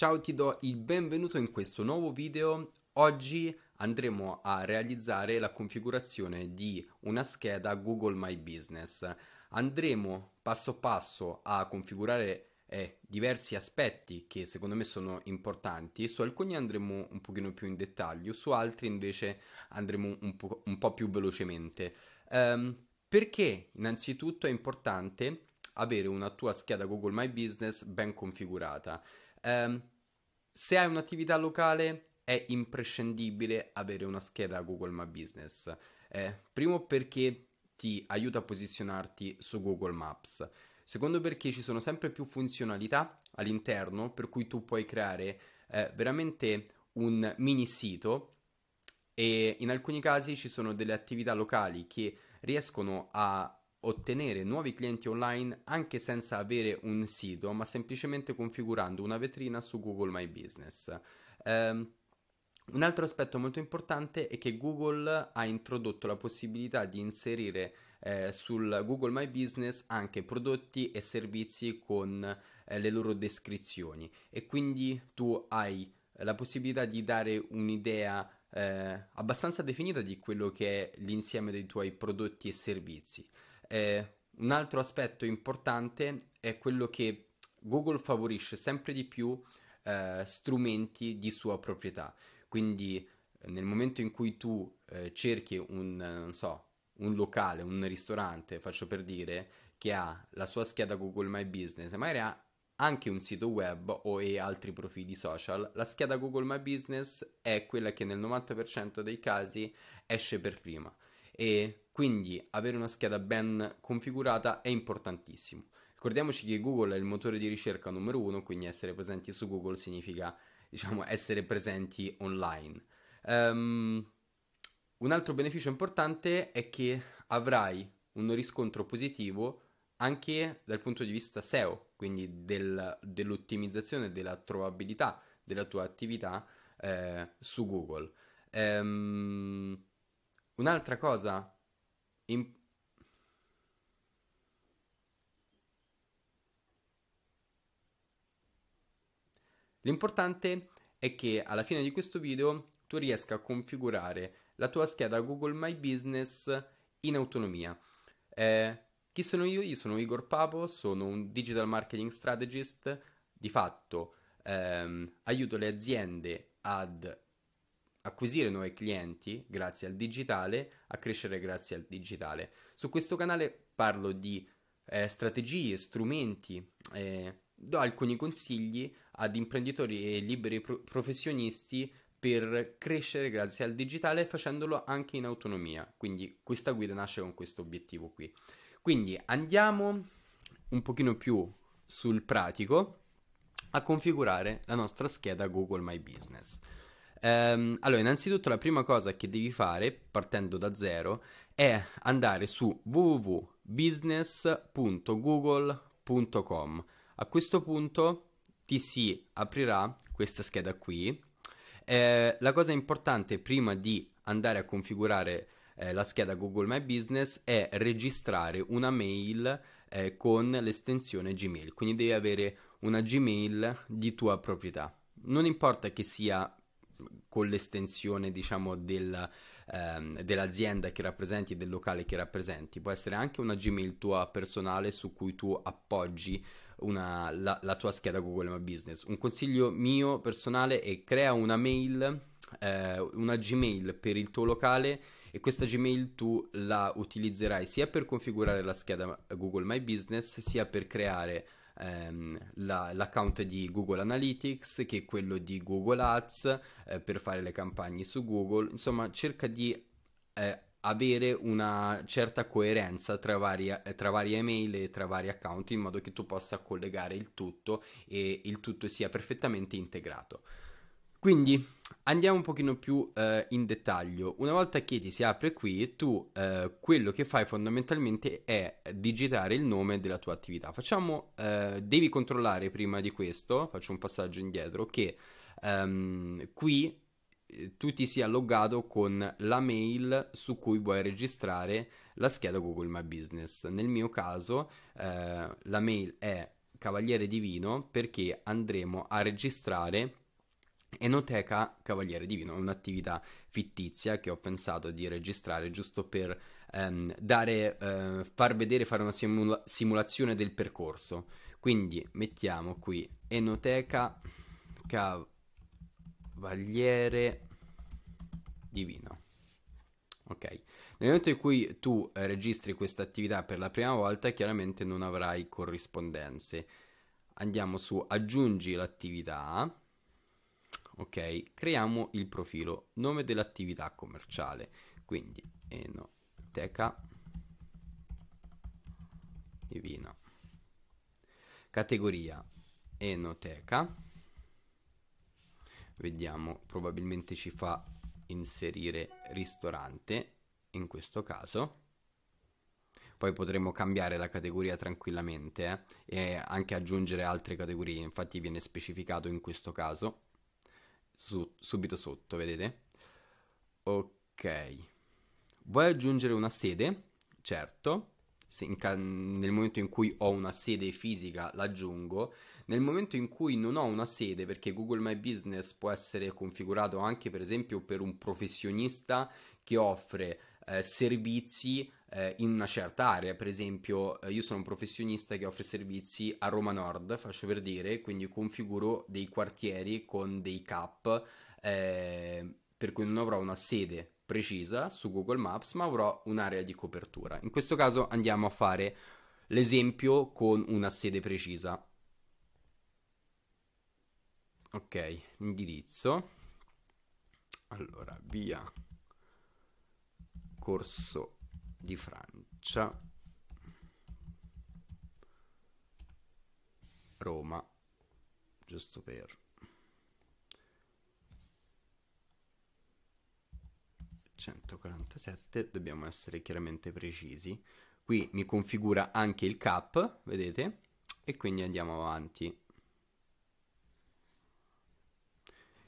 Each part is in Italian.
Ciao, ti do il benvenuto in questo nuovo video. Oggi andremo a realizzare la configurazione di una scheda Google My Business. Andremo passo passo a configurare eh, diversi aspetti che secondo me sono importanti. Su alcuni andremo un pochino più in dettaglio, su altri invece andremo un po', un po più velocemente. Um, perché innanzitutto è importante avere una tua scheda Google My Business ben configurata. Um, se hai un'attività locale è imprescindibile avere una scheda Google My Business. Eh, primo perché ti aiuta a posizionarti su Google Maps. Secondo perché ci sono sempre più funzionalità all'interno per cui tu puoi creare eh, veramente un mini sito e in alcuni casi ci sono delle attività locali che riescono a ottenere nuovi clienti online anche senza avere un sito, ma semplicemente configurando una vetrina su Google My Business. Um, un altro aspetto molto importante è che Google ha introdotto la possibilità di inserire eh, sul Google My Business anche prodotti e servizi con eh, le loro descrizioni e quindi tu hai la possibilità di dare un'idea eh, abbastanza definita di quello che è l'insieme dei tuoi prodotti e servizi. Eh, un altro aspetto importante è quello che Google favorisce sempre di più eh, strumenti di sua proprietà. Quindi eh, nel momento in cui tu eh, cerchi un, eh, so, un locale, un ristorante, faccio per dire, che ha la sua scheda Google My Business, magari ha anche un sito web o e altri profili social, la scheda Google My Business è quella che nel 90% dei casi esce per prima e quindi avere una scheda ben configurata è importantissimo. Ricordiamoci che Google è il motore di ricerca numero uno, quindi essere presenti su Google significa diciamo, essere presenti online. Um, un altro beneficio importante è che avrai un riscontro positivo anche dal punto di vista SEO, quindi del, dell'ottimizzazione della trovabilità della tua attività eh, su Google. Um, un'altra cosa in... L'importante è che alla fine di questo video tu riesca a configurare la tua scheda Google My Business in autonomia. Eh, chi sono io? Io sono Igor Papo, sono un digital marketing strategist. Di fatto ehm, aiuto le aziende ad acquisire nuovi clienti grazie al digitale, a crescere grazie al digitale. Su questo canale parlo di eh, strategie, strumenti, eh, do alcuni consigli ad imprenditori e liberi pro- professionisti per crescere grazie al digitale facendolo anche in autonomia. Quindi questa guida nasce con questo obiettivo qui. Quindi andiamo un pochino più sul pratico a configurare la nostra scheda Google My Business. Um, allora, innanzitutto la prima cosa che devi fare, partendo da zero, è andare su www.business.google.com. A questo punto ti si aprirà questa scheda qui. Eh, la cosa importante prima di andare a configurare eh, la scheda Google My Business è registrare una mail eh, con l'estensione Gmail, quindi devi avere una Gmail di tua proprietà. Non importa che sia con l'estensione diciamo del, ehm, dell'azienda che rappresenti del locale che rappresenti può essere anche una Gmail tua personale su cui tu appoggi una, la, la, tua scheda Google My Business un consiglio mio personale è crea una mail eh, una Gmail per il tuo locale e questa Gmail tu la utilizzerai sia per configurare la scheda Google My Business sia per creare ehm, la, l'account di Google Analytics, che quello di Google Ads eh, per fare le campagne su Google, insomma cerca di eh, avere una certa coerenza tra, varia, tra varie email e tra vari account in modo che tu possa collegare il tutto e il tutto sia perfettamente integrato. Quindi andiamo un pochino più eh, in dettaglio. Una volta che ti si apre qui, tu eh, quello che fai fondamentalmente è digitare il nome della tua attività. Facciamo, eh, devi controllare prima di questo, faccio un passaggio indietro, che ehm, qui eh, tu ti sia loggato con la mail su cui vuoi registrare la scheda Google My Business. Nel mio caso eh, la mail è Cavaliere Divino perché andremo a registrare Enoteca Cavaliere Divino è un'attività fittizia che ho pensato di registrare giusto per ehm, dare, eh, far vedere, fare una simula- simulazione del percorso. Quindi mettiamo qui Enoteca Cavaliere Divino. Ok, nel momento in cui tu eh, registri questa attività per la prima volta, chiaramente non avrai corrispondenze. Andiamo su aggiungi l'attività ok? Creiamo il profilo, nome dell'attività commerciale, quindi enoteca di vino. Categoria enoteca. Vediamo, probabilmente ci fa inserire ristorante in questo caso. Poi potremmo cambiare la categoria tranquillamente eh, e anche aggiungere altre categorie, infatti viene specificato in questo caso su, subito sotto, vedete? Ok. Vuoi aggiungere una sede? Certo. Ca- nel momento in cui ho una sede fisica l'aggiungo, nel momento in cui non ho una sede, perché Google My Business può essere configurato anche per esempio per un professionista che offre eh, servizi eh, in una certa area. Per esempio, eh, io sono un professionista che offre servizi a Roma Nord, faccio per dire, quindi configuro dei quartieri con dei cap, eh, per cui non avrò una sede precisa su Google Maps, ma avrò un'area di copertura. In questo caso andiamo a fare l'esempio con una sede precisa. Ok, indirizzo. Allora, via corso di Francia, Roma, giusto per. ...147, dobbiamo essere chiaramente precisi. Qui mi configura anche il cap, vedete? E quindi andiamo avanti.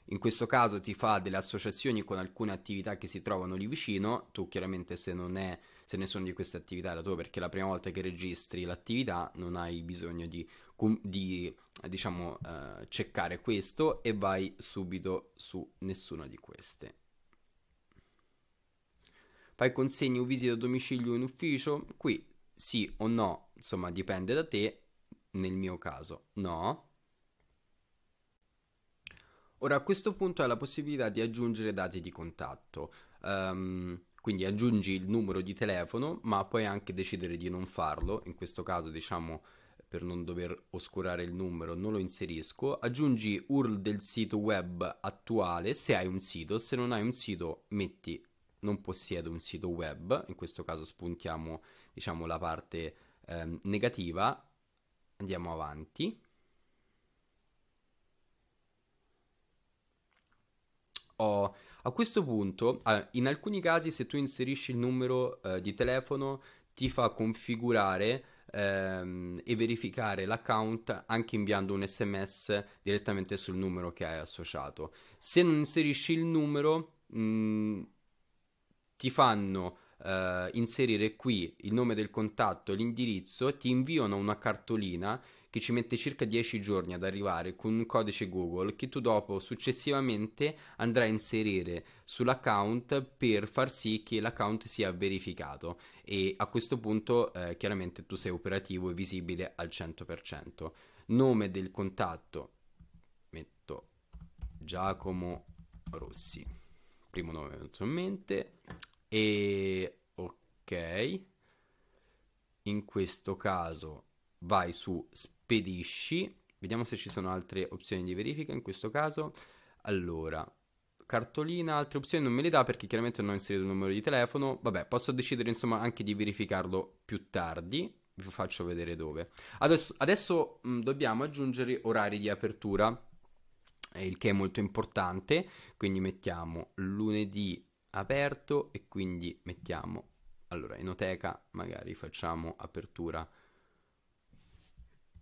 In questo caso ti fa delle associazioni con alcune attività che si trovano lì vicino, tu chiaramente se non è se nessuna di queste attività è la tua, perché la prima volta che registri l'attività non hai bisogno di, di diciamo, eh, cercare questo e vai subito su nessuna di queste. Fai consegni o visita a domicilio in ufficio? Qui sì o no, insomma dipende da te, nel mio caso no. Ora a questo punto hai la possibilità di aggiungere dati di contatto. Um, quindi aggiungi il numero di telefono, ma puoi anche decidere di non farlo. In questo caso, diciamo, per non dover oscurare il numero, non lo inserisco. Aggiungi URL del sito web attuale se hai un sito. Se non hai un sito, metti non possiedo un sito web. In questo caso spuntiamo, diciamo, la parte eh, negativa. Andiamo avanti. Ho a questo punto, ah, in alcuni casi, se tu inserisci il numero eh, di telefono, ti fa configurare ehm, e verificare l'account anche inviando un sms direttamente sul numero che hai associato. Se non inserisci il numero, mh, mm, ti fanno eh, inserire qui il nome del contatto, l'indirizzo, ti inviano una cartolina che ci mette circa 10 giorni ad arrivare con un codice Google che tu dopo successivamente andrai a inserire sull'account per far sì che l'account sia verificato e a questo punto eh, chiaramente tu sei operativo e visibile al 100%. Nome del contatto metto Giacomo Rossi. Primo nome eventualmente e ok. In questo caso vai su spedisci, vediamo se ci sono altre opzioni di verifica in questo caso, allora cartolina, altre opzioni non me le dà perché chiaramente non ho inserito il numero di telefono, vabbè posso decidere insomma anche di verificarlo più tardi, vi faccio vedere dove. Adesso, adesso mh, mm, dobbiamo aggiungere orari di apertura, eh, il che è molto importante, quindi mettiamo lunedì aperto e quindi mettiamo allora enoteca magari facciamo apertura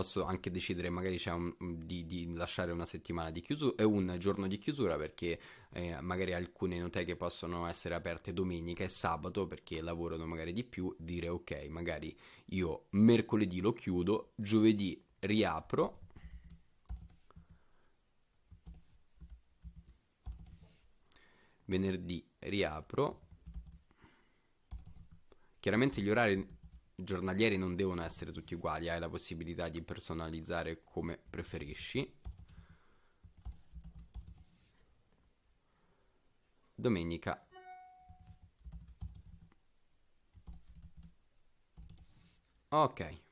posso anche decidere magari un, di, di, lasciare una settimana di chiusura e un giorno di chiusura perché eh, magari alcune noteche possono essere aperte domenica e sabato perché lavorano magari di più, dire ok, magari io mercoledì lo chiudo, giovedì riapro venerdì riapro chiaramente gli orari giornalieri non devono essere tutti uguali, hai la possibilità di personalizzare come preferisci. Domenica. Ok.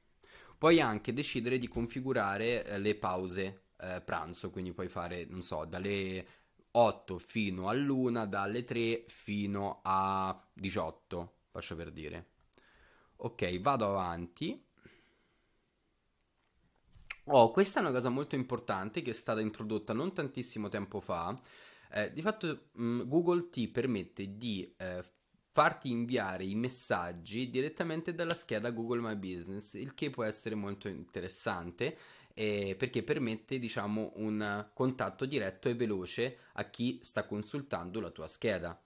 Puoi anche decidere di configurare eh, le pause eh, pranzo, quindi puoi fare, non so, dalle 8 fino all'una, dalle 3 fino a 18, faccio per dire. Ok, vado avanti. Oh, questa è una cosa molto importante che è stata introdotta non tantissimo tempo fa. Eh, di fatto mh, mm, Google ti permette di eh, farti inviare i messaggi direttamente dalla scheda Google My Business, il che può essere molto interessante eh, perché permette diciamo un contatto diretto e veloce a chi sta consultando la tua scheda.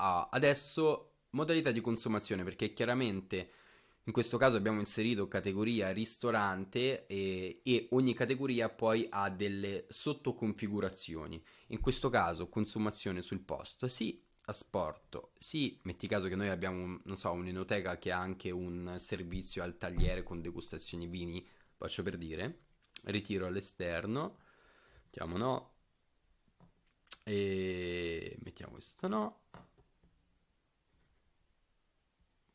a adesso modalità di consumazione, perché chiaramente in questo caso abbiamo inserito categoria ristorante e, e ogni categoria poi ha delle sottoconfigurazioni. In questo caso consumazione sul posto, sì, asporto, sì, metti caso che noi abbiamo, non so, un'enoteca che ha anche un servizio al tagliere con degustazioni vini, faccio per dire, ritiro all'esterno, mettiamo no, e mettiamo questo no,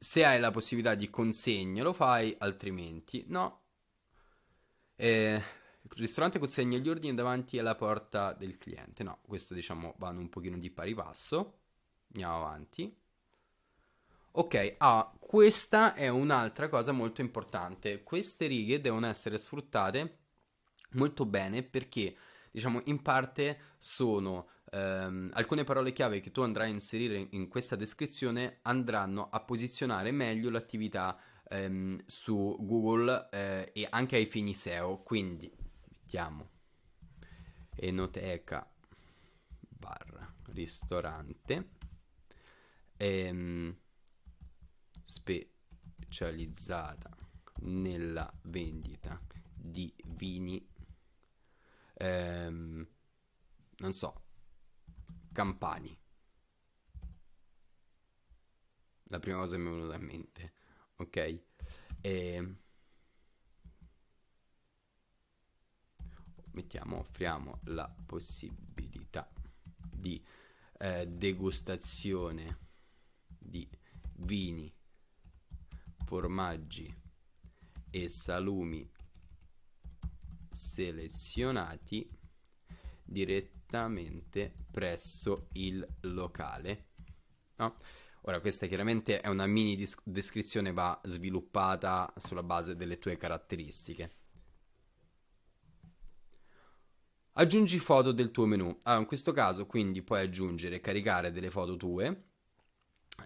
se hai la possibilità di consegna lo fai, altrimenti no. Eh, il ristorante consegna gli ordini davanti alla porta del cliente, no, questo diciamo va un pochino di pari passo. Andiamo avanti. Ok, ah, questa è un'altra cosa molto importante. Queste righe devono essere sfruttate molto bene perché, diciamo, in parte sono ehm, alcune parole chiave che tu andrai a inserire in questa descrizione andranno a posizionare meglio l'attività ehm, su Google eh, e anche ai fini SEO. Quindi mettiamo enoteca barra ristorante ehm, specializzata nella vendita di vini ehm, non so Campani. La prima cosa che mi è venuta in mente. Ok. E... Ehm, mettiamo, offriamo la possibilità di eh, degustazione di vini, formaggi e salumi selezionati direttamente direttamente presso il locale. No? Ora, questa chiaramente è una mini dis- descrizione, va sviluppata sulla base delle tue caratteristiche. Aggiungi foto del tuo menu. Allora, ah, in questo caso, quindi, puoi aggiungere, e caricare delle foto tue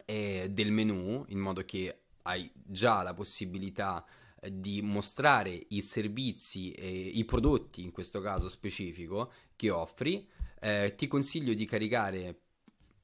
eh, del menu in modo che hai già la possibilità eh, di mostrare i servizi e i prodotti, in questo caso specifico, che offri eh, ti consiglio di caricare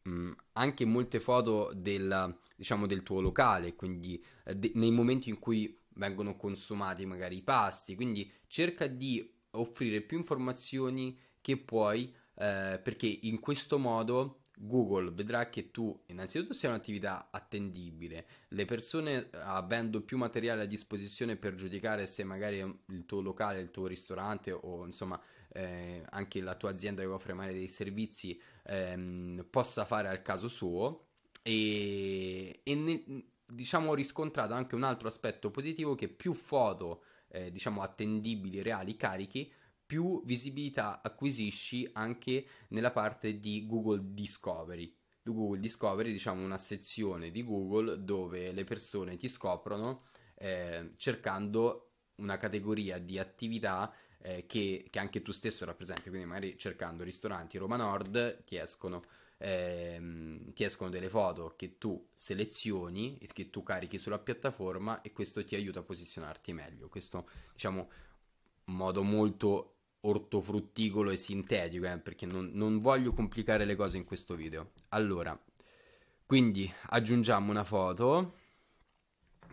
mh, mm, anche molte foto del, diciamo, del tuo locale, quindi eh, de- nei momenti in cui vengono consumati magari i pasti, quindi cerca di offrire più informazioni che puoi eh, perché in questo modo Google vedrà che tu innanzitutto sei un'attività attendibile, le persone eh, avendo più materiale a disposizione per giudicare se magari il tuo locale, il tuo ristorante o insomma eh, anche la tua azienda che offre magari dei servizi ehm, possa fare al caso suo e, e ne, diciamo ho riscontrato anche un altro aspetto positivo che più foto eh, diciamo attendibili, reali, carichi più visibilità acquisisci anche nella parte di Google Discovery Google Discovery diciamo una sezione di Google dove le persone ti scoprono eh, cercando una categoria di attività eh, che, che, anche tu stesso rappresenti, quindi magari cercando ristoranti Roma Nord ti escono, ehm, ti escono delle foto che tu selezioni e che tu carichi sulla piattaforma e questo ti aiuta a posizionarti meglio. Questo diciamo un modo molto ortofrutticolo e sintetico, eh, perché non, non voglio complicare le cose in questo video. Allora, quindi aggiungiamo una foto.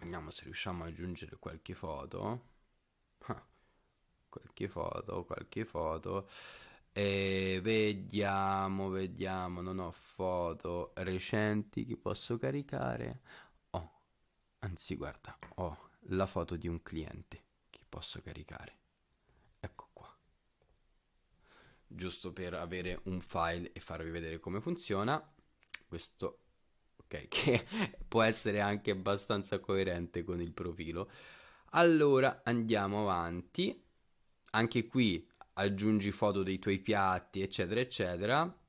Vediamo se riusciamo ad aggiungere qualche foto qualche foto, qualche foto. E vediamo, vediamo, non ho foto recenti che posso caricare. Oh, anzi guarda, ho la foto di un cliente che posso caricare. Ecco qua. Giusto per avere un file e farvi vedere come funziona. Questo ok, che può essere anche abbastanza coerente con il profilo. Allora andiamo avanti anche qui aggiungi foto dei tuoi piatti, eccetera, eccetera.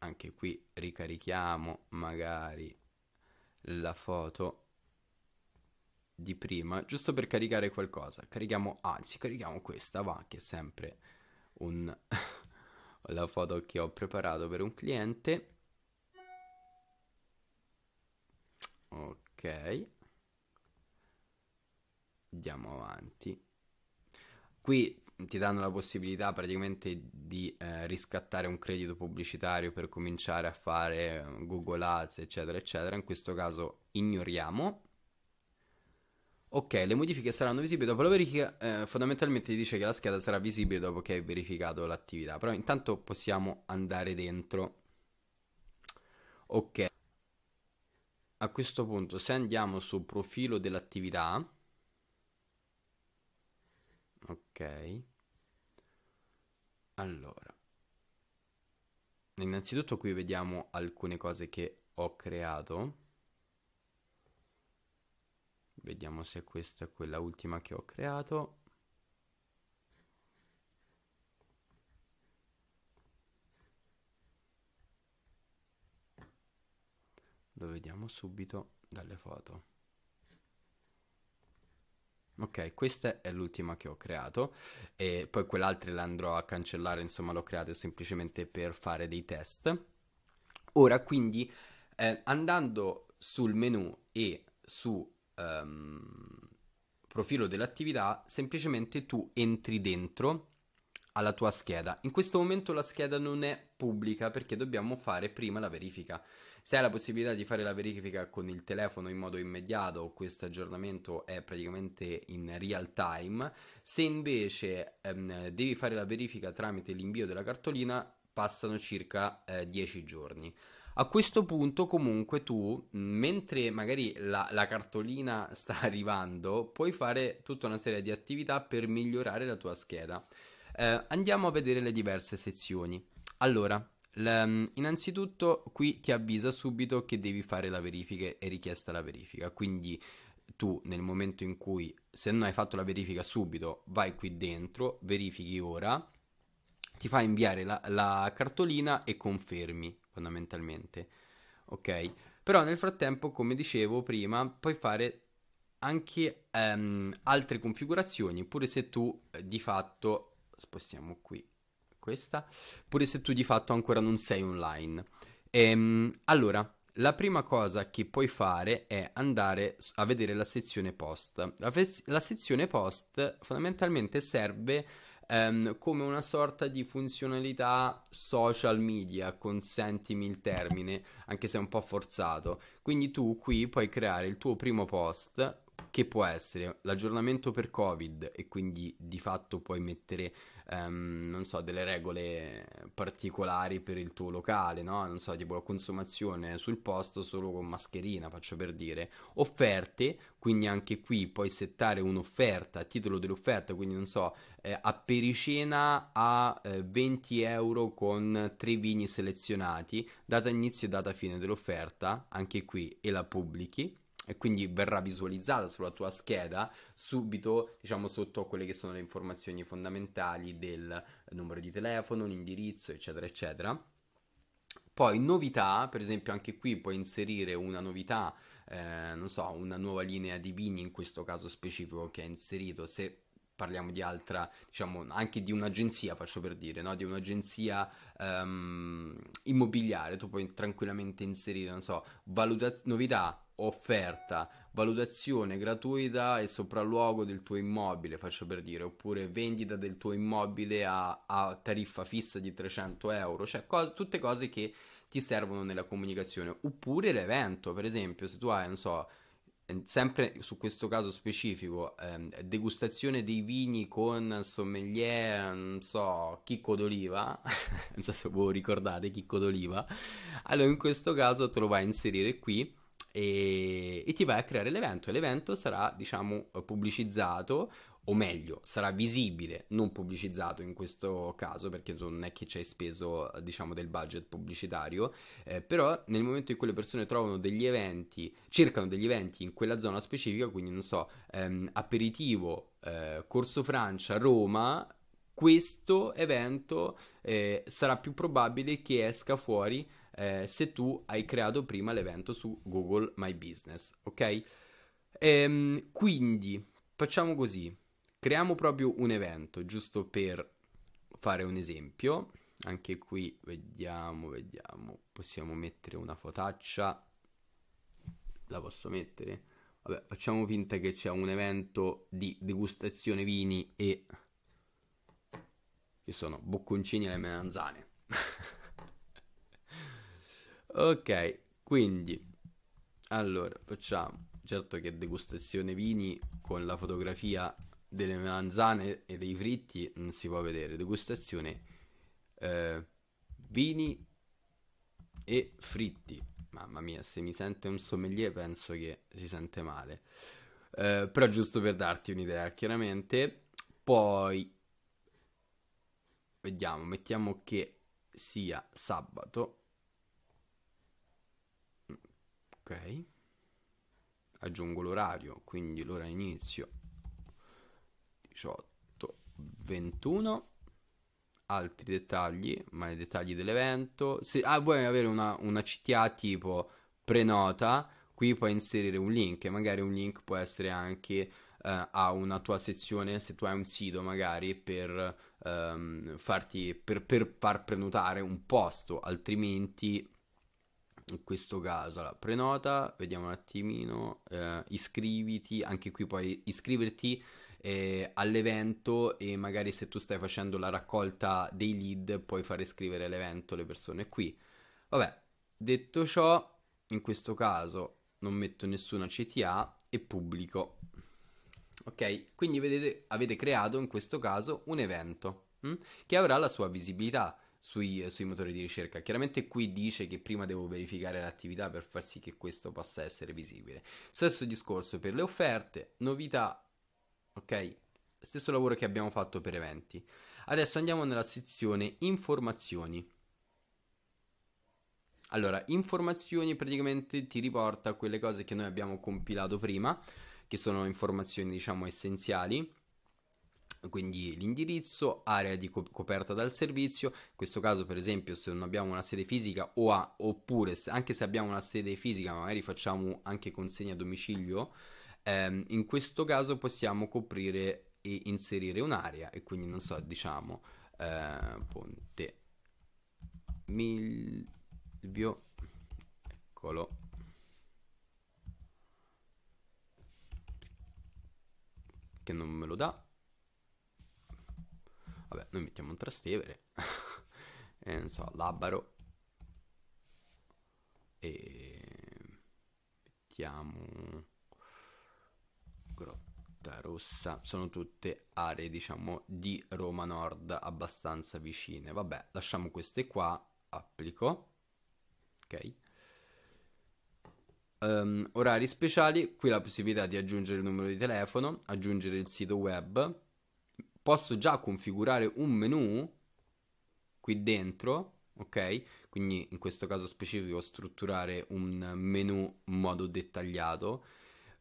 Anche qui ricarichiamo magari la foto di prima, giusto per caricare qualcosa. Carichiamo, anzi, carichiamo questa, va, che è sempre un la foto che ho preparato per un cliente. Ok. Andiamo avanti. Qui ti danno la possibilità praticamente di eh, riscattare un credito pubblicitario per cominciare a fare eh, Google Ads, eccetera, eccetera. In questo caso ignoriamo. Ok, le modifiche saranno visibili dopo la verifica. Eh, fondamentalmente dice che la scheda sarà visibile dopo che hai verificato l'attività. Però intanto possiamo andare dentro. Ok. A questo punto, se andiamo sul profilo dell'attività, ok allora innanzitutto qui vediamo alcune cose che ho creato vediamo se questa è quella ultima che ho creato lo vediamo subito dalle foto Ok, questa è l'ultima che ho creato e poi quell'altra la andrò a cancellare, insomma l'ho creata semplicemente per fare dei test. Ora quindi eh, andando sul menu e su um, profilo dell'attività, semplicemente tu entri dentro alla tua scheda. In questo momento la scheda non è pubblica perché dobbiamo fare prima la verifica. Se hai la possibilità di fare la verifica con il telefono in modo immediato, questo aggiornamento è praticamente in real time. Se invece ehm, devi fare la verifica tramite l'invio della cartolina, passano circa eh, 10 giorni. A questo punto, comunque, tu, mentre magari la, la, cartolina sta arrivando, puoi fare tutta una serie di attività per migliorare la tua scheda. Eh, andiamo a vedere le diverse sezioni. Allora, innanzitutto qui ti avvisa subito che devi fare la verifica, è richiesta la verifica, quindi tu nel momento in cui, se non hai fatto la verifica subito, vai qui dentro, verifichi ora, ti fa inviare la, la cartolina e confermi fondamentalmente, ok? Però nel frattempo, come dicevo prima, puoi fare anche ehm, altre configurazioni, pure se tu eh, di fatto spostiamo qui questa, pure se tu di fatto ancora non sei online. Ehm, allora, la prima cosa che puoi fare è andare a vedere la sezione post. La, fe- la sezione post fondamentalmente serve ehm, come una sorta di funzionalità social media, consentimi il termine, anche se è un po' forzato. Quindi tu qui puoi creare il tuo primo post che può essere l'aggiornamento per Covid e quindi di fatto puoi mettere, um, non so, delle regole particolari per il tuo locale, no? Non so, tipo la consumazione sul posto solo con mascherina, faccio per dire. Offerte, quindi anche qui puoi settare un'offerta, titolo dell'offerta, quindi non so, eh, a pericena a eh, 20 euro con tre vini selezionati, data inizio e data fine dell'offerta, anche qui, e la pubblichi e quindi verrà visualizzata sulla tua scheda subito, diciamo, sotto quelle che sono le informazioni fondamentali del numero di telefono, l'indirizzo, eccetera, eccetera. Poi novità, per esempio anche qui puoi inserire una novità, eh, non so, una nuova linea di vini in questo caso specifico che hai inserito, se parliamo di altra, diciamo anche di un'agenzia, faccio per dire, no? di un'agenzia um, immobiliare, tu puoi tranquillamente inserire, non so, valuta- novità, offerta, valutazione gratuita e sopralluogo del tuo immobile, faccio per dire, oppure vendita del tuo immobile a, a tariffa fissa di 300 euro, cioè cose, tutte cose che ti servono nella comunicazione, oppure l'evento, per esempio, se tu hai, non so, Ehm, sempre su questo caso specifico, ehm, degustazione dei vini con sommelier, non so, chicco d'oliva, non so se voi ricordate chicco d'oliva, allora in questo caso te lo vai a inserire qui e, e ti vai a creare l'evento, l'evento sarà diciamo pubblicizzato o meglio, sarà visibile, non pubblicizzato in questo caso, perché non è che ci hai speso, eh, diciamo, del budget pubblicitario, eh, però nel momento in cui le persone trovano degli eventi, cercano degli eventi in quella zona specifica, quindi non so, ehm, aperitivo, eh, Corso Francia, Roma, questo evento eh, sarà più probabile che esca fuori eh, se tu hai creato prima l'evento su Google My Business, ok? Ehm, quindi facciamo così. Creiamo proprio un evento, giusto per fare un esempio. Anche qui vediamo, vediamo, possiamo mettere una fotaccia. La posso mettere? Vabbè, facciamo finta che c'è un evento di degustazione vini e che sono bocconcini e le melanzane. ok, quindi allora facciamo certo che degustazione vini con la fotografia delle melanzane e dei fritti non mm, si può vedere. Degustazione eh, vini e fritti. Mamma mia, se mi sente un sommelier penso che si sente male. Eh, però giusto per darti un'idea, chiaramente. Poi vediamo, mettiamo che sia sabato. Ok. Aggiungo l'orario, quindi l'ora inizio 18, 21. Altri dettagli, ma i dettagli dell'evento. Se ah, vuoi avere una, una CTA tipo prenota, qui puoi inserire un link e magari un link può essere anche uh, a una tua sezione, se tu hai un sito magari per, um, farti, per, per far prenotare un posto, altrimenti in questo caso allora, prenota vediamo un attimino eh, iscriviti anche qui puoi iscriverti eh, all'evento e magari se tu stai facendo la raccolta dei lead puoi fare scrivere l'evento le persone qui. Vabbè, detto ciò, in questo caso non metto nessuna CTA e pubblico. Ok, quindi vedete, avete creato in questo caso un evento hm? che avrà la sua visibilità. Sui, sui, motori di ricerca. Chiaramente qui dice che prima devo verificare l'attività per far sì che questo possa essere visibile. Stesso discorso per le offerte, novità ok? Stesso lavoro che abbiamo fatto per eventi. Adesso andiamo nella sezione informazioni. Allora, informazioni praticamente ti riporta quelle cose che noi abbiamo compilato prima, che sono informazioni diciamo essenziali, quindi l'indirizzo, area di coperta dal servizio, in questo caso per esempio se non abbiamo una sede fisica o a, oppure se, anche se abbiamo una sede fisica magari facciamo anche consegna a domicilio, ehm, in questo caso possiamo coprire e inserire un'area e quindi non so diciamo eh, ponte Milvio eccolo che non me lo dà vabbè noi mettiamo un Trastevere e eh, non so Labaro e mettiamo Rossa sono tutte aree diciamo di Roma Nord abbastanza vicine vabbè lasciamo queste qua applico ok um, orari speciali qui la possibilità di aggiungere il numero di telefono aggiungere il sito web posso già configurare un menu qui dentro ok quindi in questo caso specifico strutturare un menu in modo dettagliato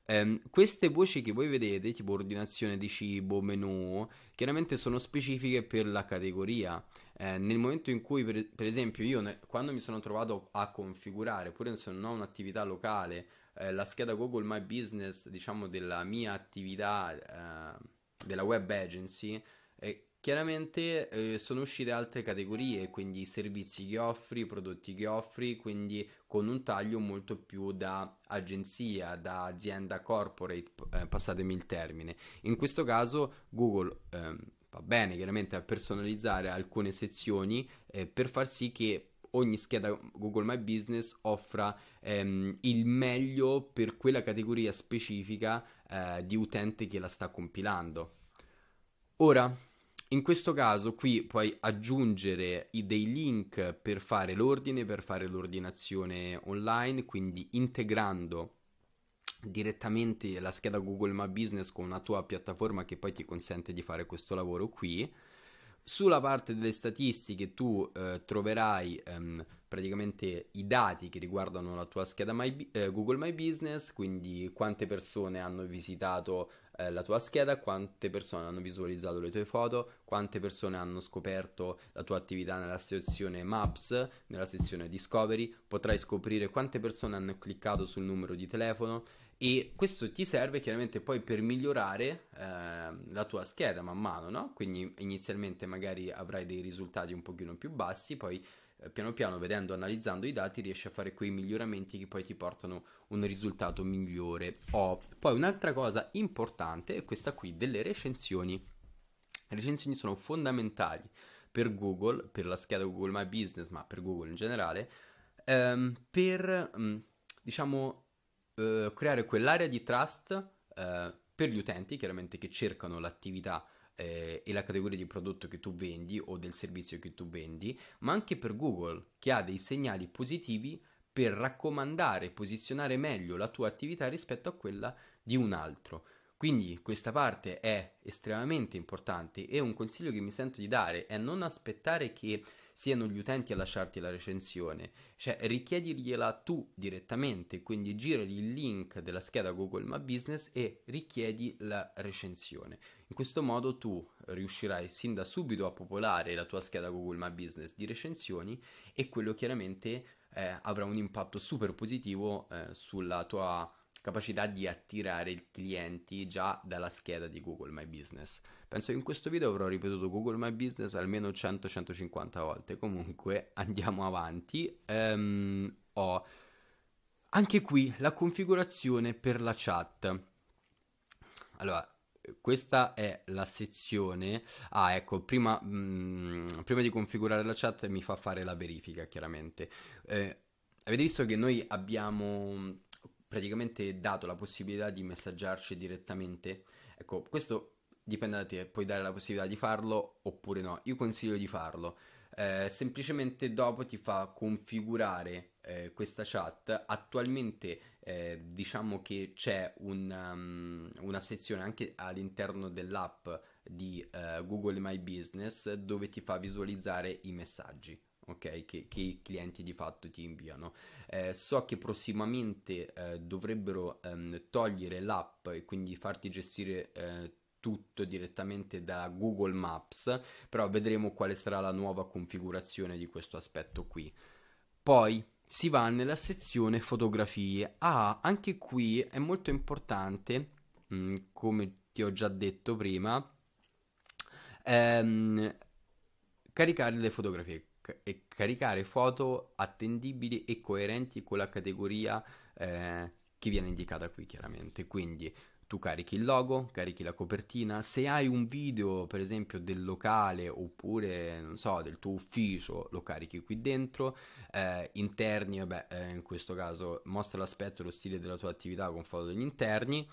Um, queste voci che voi vedete, tipo ordinazione di cibo, menu, chiaramente sono specifiche per la categoria. Eh, nel momento in cui, per, per esempio, io ne, quando mi sono trovato a configurare, oppure se non ho un'attività locale, eh, la scheda Google My Business, diciamo, della mia attività eh, della web agency, eh, Chiaramente eh, sono uscite altre categorie, quindi servizi che offri, prodotti che offri, quindi con un taglio molto più da agenzia, da azienda corporate, eh, passatemi il termine. In questo caso Google eh, va bene chiaramente a personalizzare alcune sezioni eh, per far sì che ogni scheda Google My Business offra ehm, il meglio per quella categoria specifica eh, di utente che la sta compilando. Ora, in questo caso qui puoi aggiungere dei link per fare l'ordine, per fare l'ordinazione online, quindi integrando direttamente la scheda Google My Business con una tua piattaforma che poi ti consente di fare questo lavoro qui. Sulla parte delle statistiche tu eh, troverai ehm, praticamente i dati che riguardano la tua scheda My, eh, Google My Business, quindi quante persone hanno visitato eh, la tua scheda, quante persone hanno visualizzato le tue foto, quante persone hanno scoperto la tua attività nella sezione Maps, nella sezione Discovery, potrai scoprire quante persone hanno cliccato sul numero di telefono e questo ti serve chiaramente poi per migliorare eh, la tua scheda man mano, no? Quindi inizialmente magari avrai dei risultati un pochino più bassi, poi eh, piano piano vedendo, analizzando i dati, riesci a fare quei miglioramenti che poi ti portano un risultato migliore. Oh, poi un'altra cosa importante è questa qui delle recensioni. Le recensioni sono fondamentali per Google, per la scheda Google My Business, ma per Google in generale, ehm, per mm, diciamo eh, creare quell'area di trust eh, per gli utenti, chiaramente che cercano l'attività eh, e la categoria di prodotto che tu vendi o del servizio che tu vendi, ma anche per Google che ha dei segnali positivi per raccomandare e posizionare meglio la tua attività rispetto a quella di un altro. Quindi questa parte è estremamente importante e un consiglio che mi sento di dare è non aspettare che siano gli utenti a lasciarti la recensione, cioè richiedigliela tu direttamente, quindi girali il link della scheda Google My Business e richiedi la recensione. In questo modo tu riuscirai sin da subito a popolare la tua scheda Google My Business di recensioni e quello chiaramente eh, avrà un impatto super positivo eh, sulla tua capacità di attirare i clienti già dalla scheda di Google My Business. Penso che in questo video avrò ripetuto Google My Business almeno 100-150 volte, comunque andiamo avanti. Um, oh. Anche qui la configurazione per la chat. Allora, questa è la sezione. Ah, ecco, prima, mh, mm, prima, di configurare la chat mi fa fare la verifica, chiaramente. Eh, avete visto che noi abbiamo praticamente dato la possibilità di messaggiarci direttamente. Ecco, questo dipende da te, puoi dare la possibilità di farlo oppure no. Io consiglio di farlo. Eh, semplicemente dopo ti fa configurare eh, questa chat. Attualmente eh, diciamo che c'è un, um, una sezione anche all'interno dell'app di eh, Google My Business dove ti fa visualizzare i messaggi ok? Che, che, i clienti di fatto ti inviano. Eh, so che prossimamente eh, dovrebbero ehm, togliere l'app e quindi farti gestire eh, tutto direttamente da Google Maps, però vedremo quale sarà la nuova configurazione di questo aspetto qui. Poi si va nella sezione fotografie. Ah, anche qui è molto importante, mh, mm, come ti ho già detto prima, ehm, caricare le fotografie e caricare foto attendibili e coerenti con la categoria eh, che viene indicata qui chiaramente. Quindi tu carichi il logo, carichi la copertina, se hai un video per esempio del locale oppure non so del tuo ufficio lo carichi qui dentro, eh, interni vabbè eh, in questo caso mostra l'aspetto e lo stile della tua attività con foto degli interni,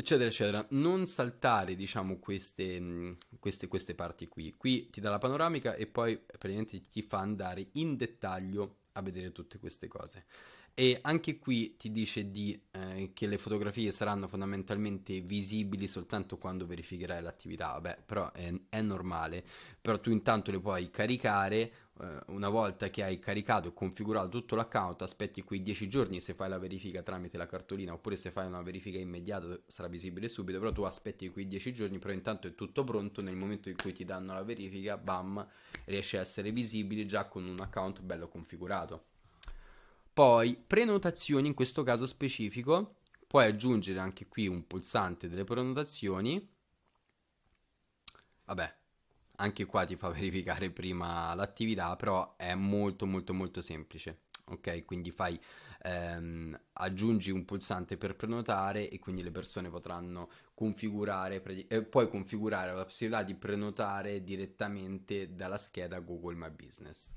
eccetera, eccetera. Non saltare, diciamo, queste, mm, queste, queste parti qui. Qui ti dà la panoramica e poi praticamente ti fa andare in dettaglio a vedere tutte queste cose. E anche qui ti dice di, eh, che le fotografie saranno fondamentalmente visibili soltanto quando verificherai l'attività, vabbè, però è, è normale, però tu intanto le puoi caricare eh, una volta che hai caricato e configurato tutto l'account, aspetti quei 10 giorni se fai la verifica tramite la cartolina oppure se fai una verifica immediata sarà visibile subito, però tu aspetti quei 10 giorni, però intanto è tutto pronto, nel momento in cui ti danno la verifica, bam, riesce a essere visibile già con un account bello configurato. Poi prenotazioni in questo caso specifico, puoi aggiungere anche qui un pulsante delle prenotazioni. Vabbè, anche qua ti fa verificare prima l'attività, però è molto molto molto semplice. Ok, quindi fai ehm, aggiungi un pulsante per prenotare e quindi le persone potranno configurare, eh, puoi configurare la possibilità di prenotare direttamente dalla scheda Google My Business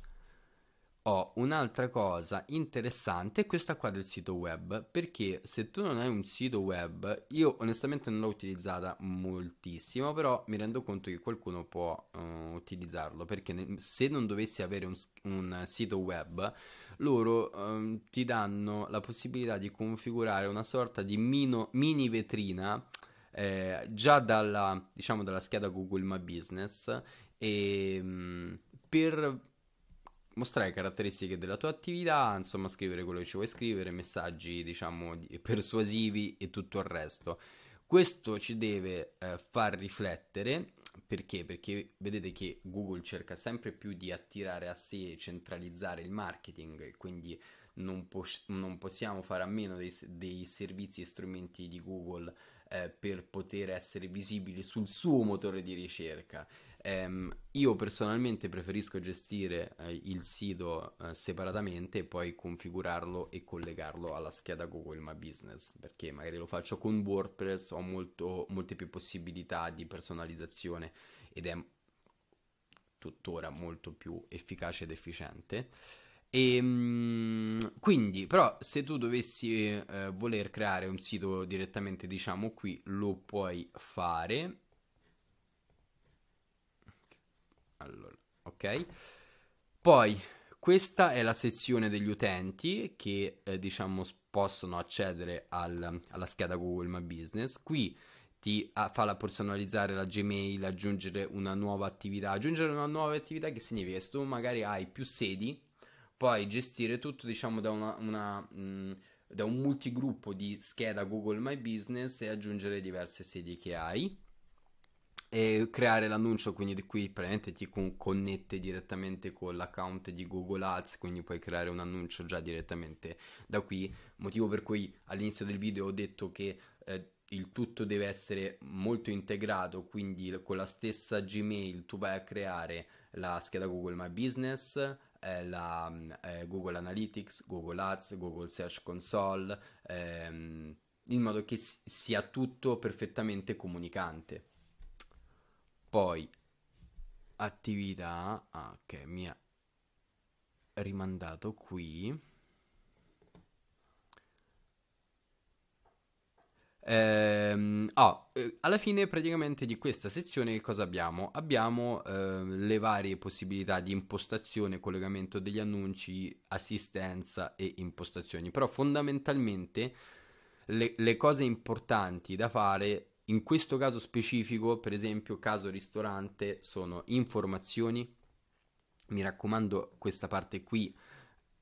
ho un'altra cosa interessante, questa qua del sito web, perché se tu non hai un sito web, io onestamente non l'ho utilizzata moltissimo, però mi rendo conto che qualcuno può uh, utilizzarlo, perché se non dovessi avere un, un sito web, loro um, ti danno la possibilità di configurare una sorta di mino, mini vetrina eh, già dalla, diciamo, dalla scheda Google My Business e, ehm, mh, per mostrare le caratteristiche della tua attività, insomma scrivere quello che ci vuoi scrivere, messaggi diciamo persuasivi e tutto il resto. Questo ci deve eh, far riflettere perché? Perché vedete che Google cerca sempre più di attirare a sé e centralizzare il marketing quindi non, pos- non, possiamo fare a meno dei, dei servizi e strumenti di Google eh, per poter essere visibili sul suo motore di ricerca Um, io personalmente preferisco gestire eh, il sito eh, separatamente e poi configurarlo e collegarlo alla scheda Google My Business perché magari lo faccio con WordPress, ho molto, molte più possibilità di personalizzazione ed è tuttora molto più efficace ed efficiente. E, ehm, quindi, però, se tu dovessi eh, voler creare un sito direttamente, diciamo qui, lo puoi fare Allora, ok. Poi questa è la sezione degli utenti che eh, diciamo possono accedere al, alla scheda Google My Business. Qui ti ah, fa personalizzare la Gmail, aggiungere una nuova attività, aggiungere una nuova attività che significa che se tu magari hai più sedi, puoi gestire tutto diciamo da, una, una, mh, mm, da un multigruppo di scheda Google My Business e aggiungere diverse sedi che hai e creare l'annuncio, quindi di qui praticamente ti con- connette direttamente con l'account di Google Ads, quindi puoi creare un annuncio già direttamente da qui, motivo per cui all'inizio del video ho detto che eh, il tutto deve essere molto integrato, quindi con la stessa Gmail tu vai a creare la scheda Google My Business, eh, la, mm, eh, Google Analytics, Google Ads, Google Search Console, ehm, in modo che si- sia tutto perfettamente comunicante. Poi attività ah, che mi ha rimandato qui. Ehm, ah, eh, alla fine praticamente di questa sezione che cosa abbiamo? Abbiamo eh, le varie possibilità di impostazione, collegamento degli annunci, assistenza e impostazioni, però fondamentalmente le, le cose importanti da fare in questo caso specifico, per esempio, caso ristorante, sono informazioni. Mi raccomando, questa parte qui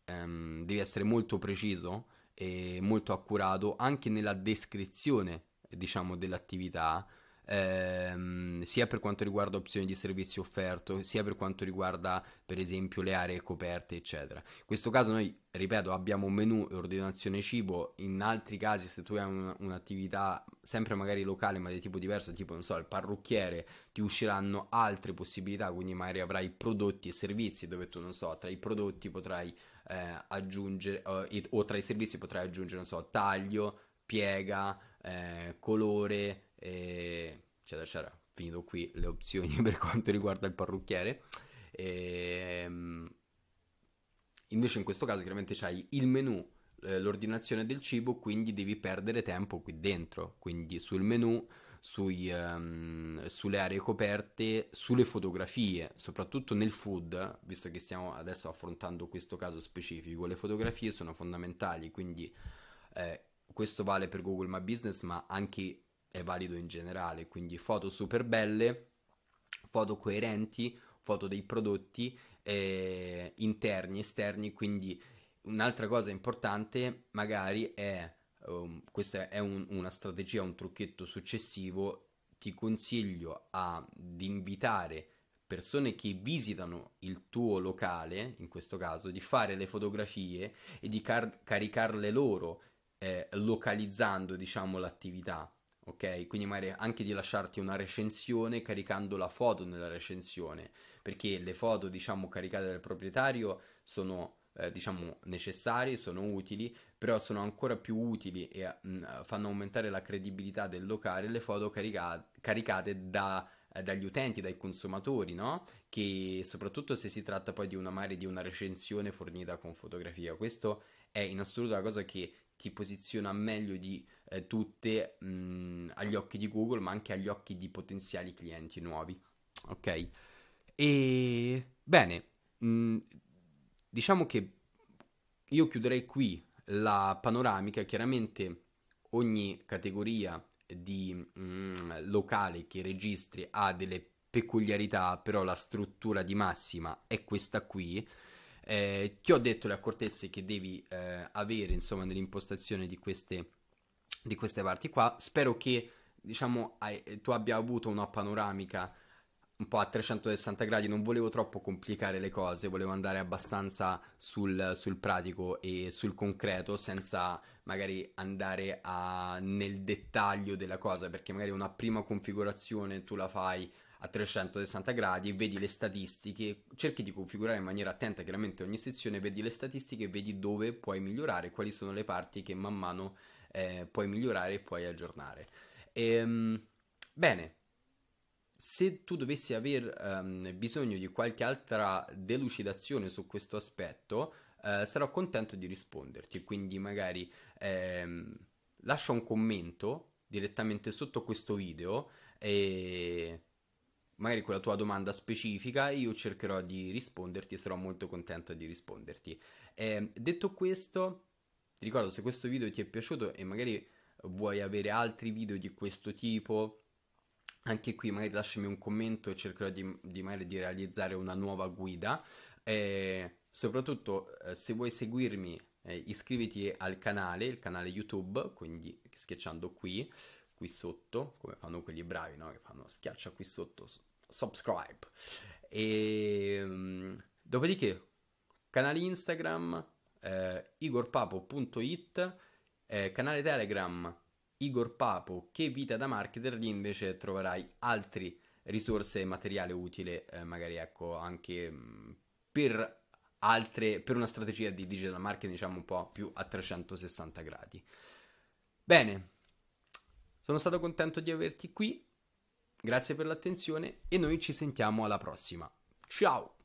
ehm, devi essere molto preciso e molto accurato anche nella descrizione, diciamo, dell'attività ehm, sia per quanto riguarda opzioni di servizio offerto, sia per quanto riguarda per esempio le aree coperte, eccetera. In questo caso noi, ripeto, abbiamo un menu e ordinazione cibo, in altri casi se tu hai un, un'attività sempre magari locale ma di tipo diverso, tipo non so, il parrucchiere, ti usciranno altre possibilità, quindi magari avrai prodotti e servizi dove tu non so, tra i prodotti potrai eh, aggiungere eh, o tra i servizi potrai aggiungere non so, taglio, piega, eh, colore, e eccetera eccetera. Finito qui le opzioni per quanto riguarda il parrucchiere. E, ehm, invece in questo caso chiaramente c'hai il menu, eh, l'ordinazione del cibo, quindi devi perdere tempo qui dentro, quindi sul menu, sui, um, sulle aree coperte, sulle fotografie, soprattutto nel food, visto che stiamo adesso affrontando questo caso specifico, le fotografie sono fondamentali, quindi eh, questo vale per Google My Business, ma anche è valido in generale, quindi foto super belle, foto coerenti, foto dei prodotti eh, interni, esterni, quindi un'altra cosa importante magari è, um, questa è un, una strategia, un trucchetto successivo, ti consiglio a, di invitare persone che visitano il tuo locale, in questo caso, di fare le fotografie e di car- caricarle loro eh, localizzando diciamo l'attività ok? Quindi magari anche di lasciarti una recensione caricando la foto nella recensione, perché le foto, diciamo, caricate dal proprietario sono eh, diciamo necessarie, sono utili, però sono ancora più utili e mh, mm, fanno aumentare la credibilità del locale le foto carica- caricate da eh, dagli utenti, dai consumatori, no? Che soprattutto se si tratta poi di una, magari, di una recensione fornita con fotografia. Questo è in assoluto la cosa che ti posiziona meglio di eh, tutte mh, mm, agli occhi di Google, ma anche agli occhi di potenziali clienti nuovi. Ok? E bene, mh, mm, diciamo che io chiuderei qui la panoramica, chiaramente ogni categoria di mh, mm, locale che registri ha delle peculiarità, però la struttura di massima è questa qui. Eh, ti ho detto le accortezze che devi eh, avere insomma nell'impostazione di queste di queste parti qua. Spero che diciamo, hai, tu abbia avuto una panoramica un po' a 360 gradi, non volevo troppo complicare le cose, volevo andare abbastanza sul, sul pratico e sul concreto senza magari andare a, nel dettaglio della cosa, perché magari una prima configurazione tu la fai a 360 gradi, vedi le statistiche, cerchi di configurare in maniera attenta chiaramente ogni sezione, vedi le statistiche, vedi dove puoi migliorare, quali sono le parti che man mano eh, puoi migliorare e puoi aggiornare. Ehm, bene, se tu dovessi aver um, bisogno di qualche altra delucidazione su questo aspetto, eh, sarò contento di risponderti. Quindi magari ehm, lascia un commento direttamente sotto questo video e magari con la tua domanda specifica io cercherò di risponderti e sarò molto contento di risponderti. Eh, detto questo, ti ricordo se questo video ti è piaciuto e magari vuoi avere altri video di questo tipo, anche qui magari lasciami un commento e cercherò di, di magari di realizzare una nuova guida. E soprattutto eh, se vuoi seguirmi eh, iscriviti al canale, il canale YouTube, quindi schiacciando qui, qui sotto, come fanno quelli bravi, no? Che fanno schiaccia qui sotto, subscribe. E ehm, dopodiché, canale Instagram, eh, igorpapo.it, eh, canale Telegram Igor Papo che vita da marketer, lì invece troverai altri risorse e materiale utile, eh, magari ecco anche mm, per altre, per una strategia di digital marketing diciamo un po' più a 360 gradi. Bene, sono stato contento di averti qui, grazie per l'attenzione e noi ci sentiamo alla prossima. Ciao!